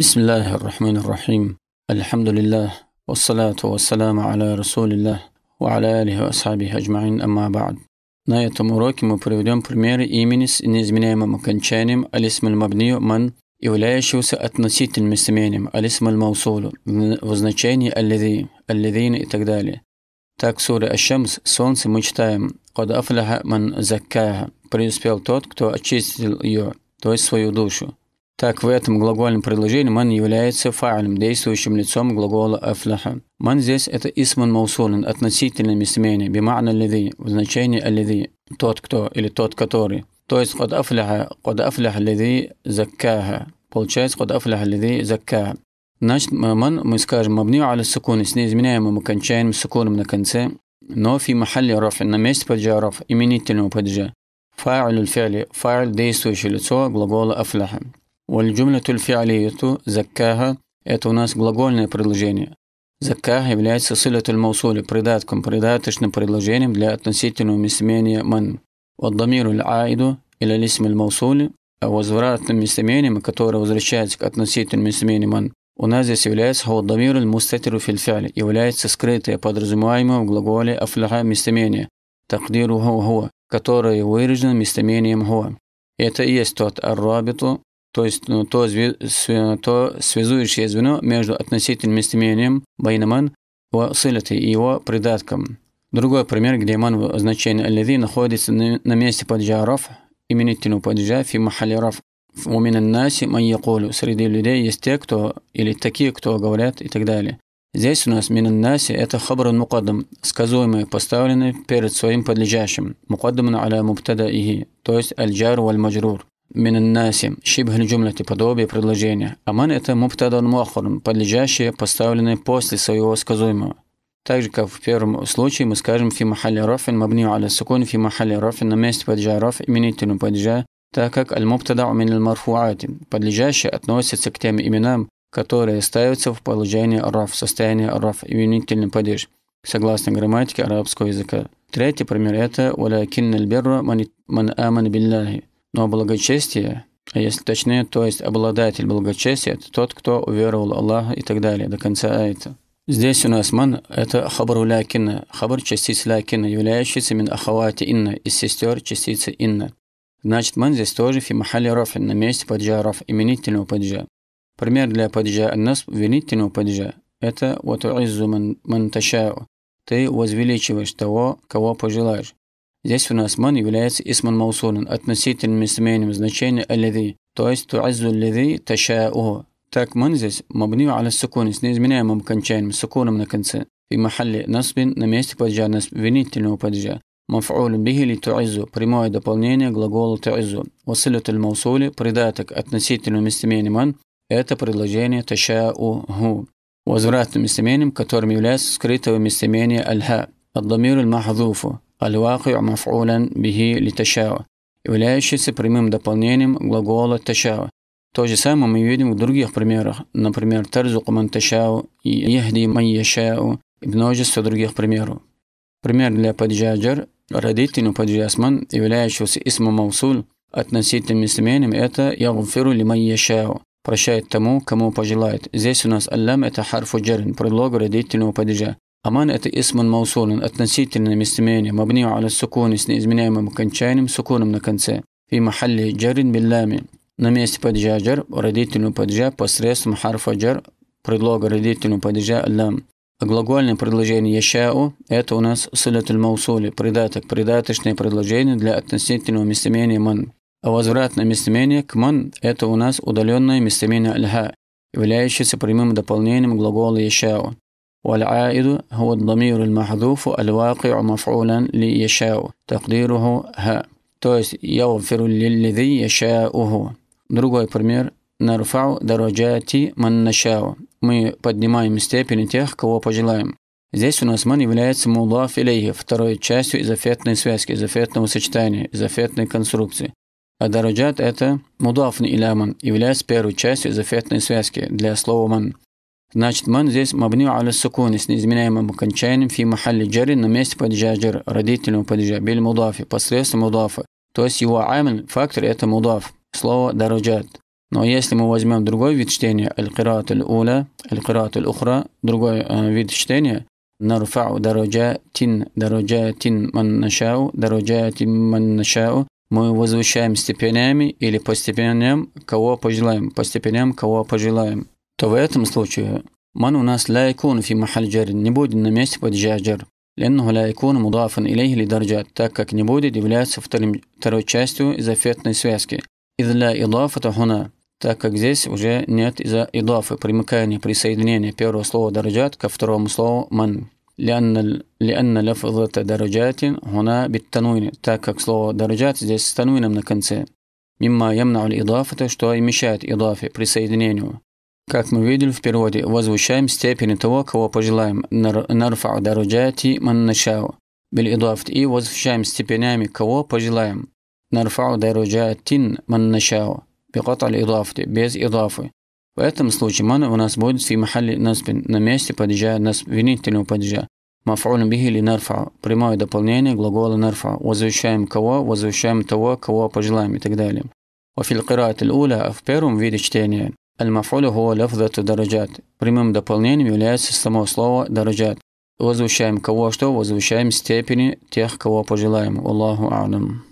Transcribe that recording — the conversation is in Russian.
بسم الله الرحمن الرحيم الحمد لله والصلاة والسلام على رسول الله وعلى آله وأصحابه أجمعين أما بعد На этом уроке мы приведем примеры имени с неизменяемым окончанием алисм аль-мабнию «ман», являющегося относительным местоимением алисм аль-маусулу в значении «аллизи», «аллизин» и так далее. Так в суре «Аш-Шамс» «Солнце» мы читаем «Кад афляха ман заккаха» – «Преуспел тот, кто очистил ее», то есть свою душу. Так, в этом глагольном предложении «ман» является фа'лем, действующим лицом глагола «афляха». «Ман» здесь – это исман маусулин, относительное местоимение, бима'на леви, в значении «алеви», «тот кто» или «тот который». То есть «код афляха», «код афляха леви заккаха». Получается «код афляха леви заккаха». Значит, «ман» мы скажем «мабнию аля сукун» с неизменяемым окончанием сукуном на конце, но «фи махалли раф» на месте падежа раф, именительного падежа. «Фа'лю фи'ли» – «фа'ль» действующее лицо глагола «афляха». Вальджумля тульфиалиету заккаха – это у нас глагольное предложение. Закках является сылятуль маусули, придатком, придаточным предложением для относительного местоимения ман. Ваддамируль аиду или лисмиль маусули а – возвратным местоимением, которое возвращается к относительному местоимению ман. У нас здесь является хаваддамируль мустатиру фильфяль, является скрытое, подразумеваемое в глаголе афляха местоимение, такдиру хуа, которое выражено местоимением хуа. Это и есть тот аррабиту, то есть ну, то, то связующее звено между относительным местоимением байнаман и сылетой и его придатком. Другой пример, где ман значении «аллази» находится на месте поджаров именительного падежа «фи махали раф». «Умин аннаси ман якулю» среди людей есть те, кто или такие, кто говорят и так далее. Здесь у нас «мин аннаси» – это хабрун мукаддам, сказуемые, поставленные перед своим подлежащим, мукаддамун аля мубтада ихи, то есть аль-джар валь-маджрур. من الناس شبه الجملة подобие предложения, а это мубтада муахарун, подлежащее, поставленное после своего сказуемого. Так же, как в первом случае, мы скажем «фи махалли рафин мабни аля сукун фи махалли рафин» на месте падежа раф именительного падежа, так как аль-мубтада мин аль-марфуати, подлежащее относится к тем именам, которые ставятся в положении раф, состояние раф, именительным падеж, согласно грамматике арабского языка. Третий пример – это «валякин аль-бирра ман аман билляхи» Но благочестие, а если точнее, то есть обладатель благочестия, это тот, кто уверовал Аллаха и так далее, до конца аята. Здесь у нас ман – это хабару лякина, хабар – частица лякина, являющаяся мин ахавати инна, из сестер частицы инна. Значит, ман здесь тоже фи махали рофин, на месте паджа роф, именительного паджа. Пример для паджа аннас – винительного паджа. Это вот иззу ман, ман ташау. Ты возвеличиваешь того, кого пожелаешь. Здесь у нас ман является исман маусулин, относительным местоимением значения аллази, то есть туаззу аллази ташауху. Так ман здесь мабни аля сукуни с неизменяемым кончанием, сукуном на конце. И махалли насбин на месте падежа насб, винительного падежа. Маф'улю бихи ли туизу, прямое дополнение глагола туизу. Василют аль маусули, придаток относительному местоимению ман, это предложение ташауху. Возвратным местоимением, которым является скрытого местоимения аль-ха, الضمير المحذوف аль-вакию мафулян бихи литашава, являющийся прямым дополнением глагола ташава. То же самое мы видим в других примерах, например, тарзуку ман ташау и яхди ман яшау и множество других примеров. Пример для паджаджар – родительный паджасман, являющегося исмом маусуль, относительным местоименем это «Ягуфиру лиман яшау» – «Прощает тому, кому пожелает». Здесь у нас «Аллам» – это харфу джарин, предлог родительного падежа. أمان أتي اسم موصول أتنسيتلنا مستميني مبني على السكون سن إزمنايما مكنشاينم سكون منكنسي في محل جر باللام на месте падежа «джер» родительную падежа посредством харфа «джер» предлога родительного падежа «лам». А глагольное предложение «яшау» – это у нас сылятуль маусули, придаток, придаточное предложение для относительного местоимения «ман». А возвратное местоимение к «ман» – это у нас удаленное местоимение «льха», являющееся прямым дополнением глагола «яшау». والعائد هو الضمير المحذوف الواقع مفعولا ليشاء تقديره ها то есть يغفر للذي يشاءه Другой пример «Нарфау дараджати маннашау» Мы поднимаем степени тех, кого пожелаем. Здесь у нас ман является мулаф илейхи, второй частью изофетной связки, изофетного сочетания, изофетной конструкции. А дараджат – это мудафный иляман, является первой частью изофетной связки для слова «ман». Значит, ман здесь мабню аля сукуни с неизменяемым окончанием фи махалли джари на месте падежа джар, родителям падежа, биль мудафи, посредством мудафа. То есть его амин, фактор – это мудаф, слово дараджат. Но если мы возьмем другой вид чтения, аль-кират аль-уля, аль-кират аль-ухра, другой э, вид чтения, нарфау дараджатин, дараджатин ман нашау, тин, ман нашау, мы возвышаем степенями или по степеням, кого пожелаем, по степеням, кого пожелаем то в этом случае من وناس لا يكون في محل جر نبود на месте падежа جر لأنه لا يكون مضافا إليه لدرجة так как نبود является вторым, второй частью изофетной связки из إذ لا то هنا так как здесь уже нет из-за идафы, примыкания, присоединения первого слова дараджат ко второму слову ман. لأن لأن لفظة درجات هنا بالتنوين так как слово درجات здесь с тануином на конце مما يمنع то что и мешает идафе, присоединению как мы видели в переводе, возвышаем степени того, кого пожелаем, нарфау даруджати манначау, билидуафт, и возвышаем степенями, кого пожелаем, нарфау даруджатин манначау, бикаталь идуафти, без идуафы. В этом случае ман у нас будет фи махалли насбин, на месте падежа насб, винительного падежа. Мафаулем бихи нарфау, прямое дополнение глагола нарфау, возвышаем кого, возвышаем того, кого пожелаем и так далее. وفي القراءة الأولى в первом виде чтения Аль-Мафуля гуа лафзату дараджат. Прямым дополнением является само слово дараджат. Возвещаем кого что, возвещаем степени тех, кого пожелаем. Аллаху алам.